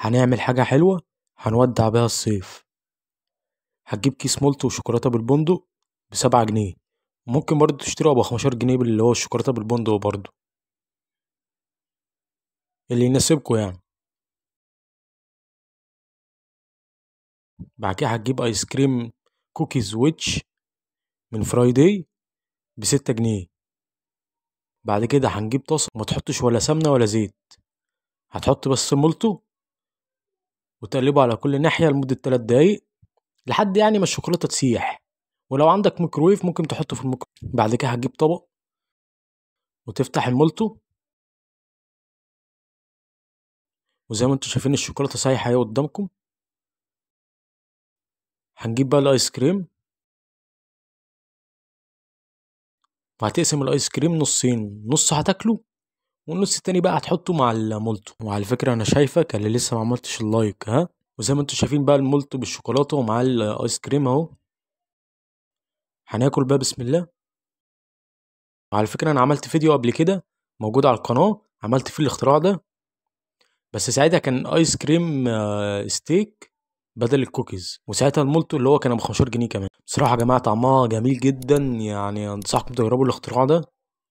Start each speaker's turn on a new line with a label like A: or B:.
A: هنعمل حاجة حلوة هنودع بيها الصيف هتجيب كيس مولت وشوكولاتة بالبندق بسبعة جنيه ممكن برضو تشتريه أبو خمستاشر جنيه باللي هو الشوكولاتة بالبندق برضو اللي يناسبكوا يعني
B: بعد كده هتجيب ايس كريم
A: كوكيز ويتش من فرايداي بستة جنيه بعد كده هنجيب طاسة ما تحطش ولا سمنة ولا زيت هتحط بس مولتو وتقلبه على كل ناحية لمدة 3 دقايق لحد يعني ما الشوكولاتة تسيح ولو عندك ميكرويف ممكن تحطه في الميكرويف بعد كده هتجيب طبق
B: وتفتح المولتو وزي ما انتوا شايفين الشوكولاتة سايحة اهي قدامكم هنجيب بقى الايس
A: كريم وهتقسم الايس كريم نصين نص هتاكله والنص التاني بقى هتحطه مع المولتو وعلى فكره انا شايفك اللي لسه ما عملتش اللايك ها وزي ما انتم شايفين بقى المولتو بالشوكولاته ومع الايس كريم اهو هناكل بقى بسم الله وعلى فكره انا عملت فيديو قبل كده موجود على القناه عملت فيه الاختراع ده بس ساعتها كان ايس كريم آه، ستيك بدل الكوكيز وساعتها المولتو اللي هو كان ب 15 جنيه كمان بصراحه يا جماعه طعمها جميل جدا يعني انصحكم تجربوا الاختراع ده